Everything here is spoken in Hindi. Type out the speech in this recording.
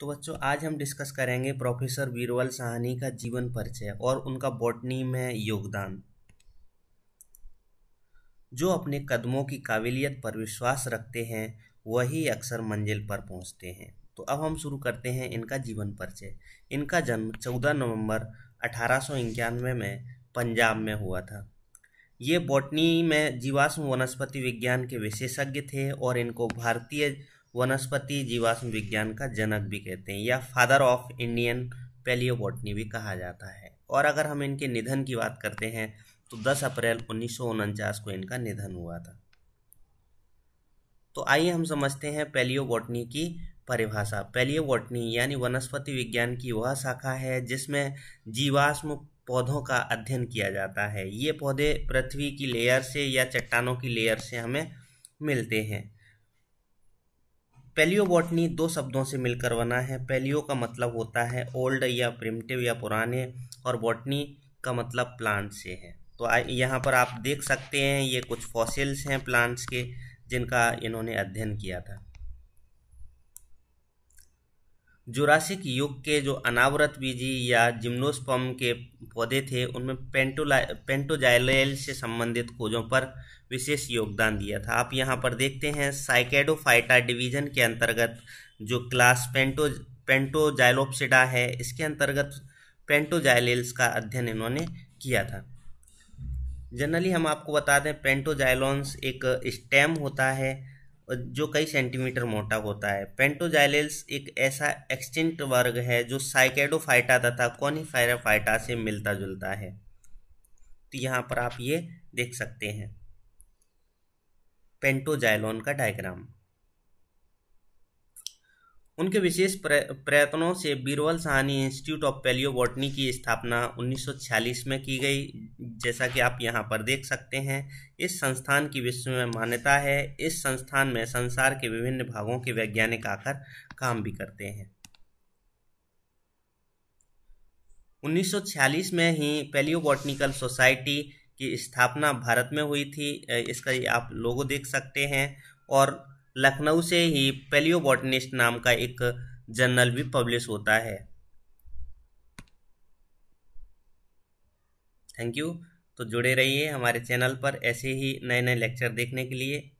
तो बच्चों आज हम डिस्कस करेंगे प्रोफेसर बीरबल साहनी का जीवन परिचय और उनका बॉटनी में योगदान जो अपने कदमों की काबिलियत पर विश्वास रखते हैं वही अक्सर मंजिल पर पहुंचते हैं तो अब हम शुरू करते हैं इनका जीवन परिचय इनका जन्म 14 नवंबर अठारह में पंजाब में हुआ था ये बॉटनी में जीवाश्म वनस्पति विज्ञान के विशेषज्ञ थे और इनको भारतीय वनस्पति जीवाश्म विज्ञान का जनक भी कहते हैं या फादर ऑफ इंडियन पेलियोबॉटनी भी कहा जाता है और अगर हम इनके निधन की बात करते हैं तो 10 अप्रैल उन्नीस को इनका निधन हुआ था तो आइए हम समझते हैं पेलियोबॉटनी की परिभाषा पेलियोबॉटनी यानी वनस्पति विज्ञान की वह शाखा है जिसमें जीवाश्म पौधों का अध्ययन किया जाता है ये पौधे पृथ्वी की लेयर से या चट्टानों की लेयर से हमें मिलते हैं पेलियोबॉटनी दो शब्दों से मिलकर बना है पेलियो का मतलब होता है ओल्ड या प्रिमटिव या पुराने और बॉटनी का मतलब प्लांट से है तो यहाँ पर आप देख सकते हैं ये कुछ फॉसिल्स हैं प्लांट्स के जिनका इन्होंने अध्ययन किया था जुरासिक युग के जो अनावरत बीजी या जिम्नोस्पम के पौधे थे उनमें पेंटोला पेंटोजाइलेल से संबंधित खोजों पर विशेष योगदान दिया था आप यहाँ पर देखते हैं साइकेडोफाइटा डिवीजन के अंतर्गत जो क्लास पेंटो पेंटोजाइलोपसिडा है इसके अंतर्गत पेंटोजाइलेल्स का अध्ययन इन्होंने किया था जनरली हम आपको बता दें पेंटोजाइलॉन्स एक स्टेम होता है जो कई सेंटीमीटर मोटा होता है पेंटोजाइलेल्स एक ऐसा एक्सटिंक्ट वर्ग है जो साइकेडोफाइटा तथा कॉनिफायराफाइटा से मिलता जुलता है तो यहाँ पर आप ये देख सकते हैं पेंटोजाइलोन का डायग्राम उनके विशेष प्रयत्नों से Birbal Sahni institute of palaeobotany की स्थापना 1946 में की गई जैसा कि आप यहाँ पर देख सकते हैं इस संस्थान की विश्व में मान्यता है इस संस्थान में संसार के विभिन्न भागों के वैज्ञानिक आकर काम भी करते हैं 1946 में ही पेलियोबॉटनिकल सोसाइटी की स्थापना भारत में हुई थी इसका ये आप लोगों देख सकते हैं और लखनऊ से ही पेलियोबॉटनिस्ट नाम का एक जर्नल भी पब्लिश होता है थैंक यू तो जुड़े रहिए हमारे चैनल पर ऐसे ही नए नए लेक्चर देखने के लिए